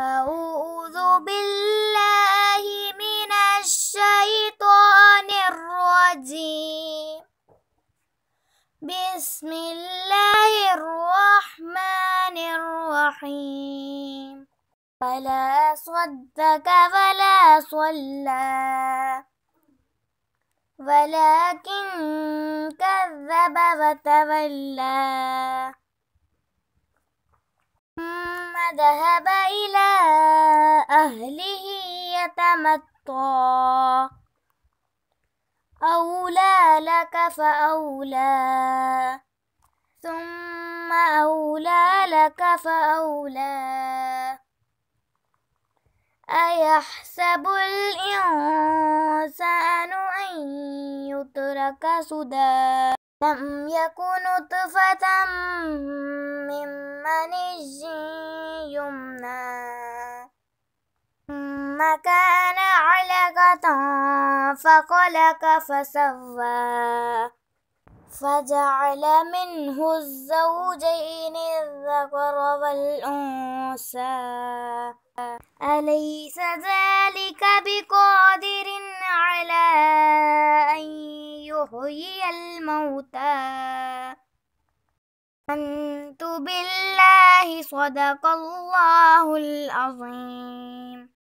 أعوذ بالله من الشيطان الرجيم بسم الله الرحمن الرحيم فلا صدك ولا صلى ولكن كذب وتولى ذهب إلى أهله يتمتع أولى لك فأولى ثم أولى لك فأولى أيحسب الإنسان أن يترك سدى لم يكن نطفة من منج اليمنى ثم كان علقة فخلق فسوى فجعل منه الزوجين الذكر والأنثى أليس ذلك بقادر على أن يحيي الموتى أنت بالله صدق الله العظيم